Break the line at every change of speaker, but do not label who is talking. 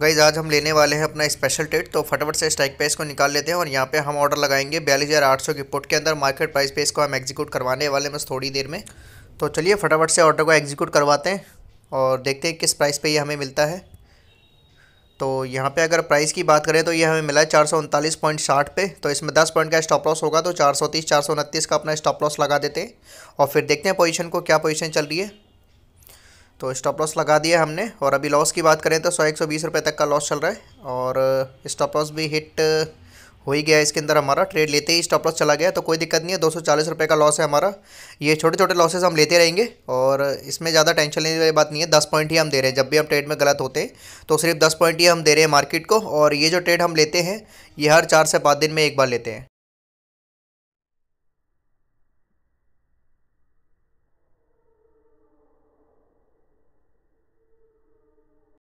guys आज हम लेने वाले हैं अपना स्पेशल ट्रेड तो फटाफट से स्ट्राइक प्राइस को निकाल लेते हैं और यहाँ पे हम ऑर्डर लगाएंगे बयालीस हज़ार आठ सौ की पुट के अंदर मार्केट प्राइस पे इसको हम एग्जीक्यूट करवाने वाले हैं बस थोड़ी देर में तो चलिए फटाफट से ऑर्डर को एग्जीक्यूट करवाते हैं और देखते हैं किस प्राइस पर ये हमें मिलता है तो यहाँ पर अगर प्राइस की बात करें तो ये हमें मिला है चार सौ उनतालीस पॉइंट साठ पे तो इसमें दस पॉइंट का स्टॉप लॉस होगा तो चार सौ तीस चार सौ उनतीस का अपना स्टॉप लॉस लगा देते हैं और फिर देखते हैं पोजिशन को क्या पोजिशन चल रही है तो स्टॉप लॉस लगा दिया हमने और अभी लॉस की बात करें तो सौ एक सौ बीस रुपये तक का लॉस चल रहा है और स्टॉप लॉस भी हिट हो ही गया इसके अंदर हमारा ट्रेड लेते ही स्टॉप लॉस चला गया तो कोई दिक्कत नहीं है दो सौ चालीस रुपये का लॉस है हमारा ये छोटे छोटे लॉसेस हम लेते रहेंगे और इसमें ज़्यादा टेंशन लेने वाली बात नहीं है दस पॉइंट ही हम दे रहे हैं जब भी हम ट्रेड में गलत होते हैं तो सिर्फ दस पॉइंट ही हम दे रहे हैं मार्केट को और ये जो ट्रेड हम लेते हैं ये हर चार से पाँच दिन में एक बार लेते हैं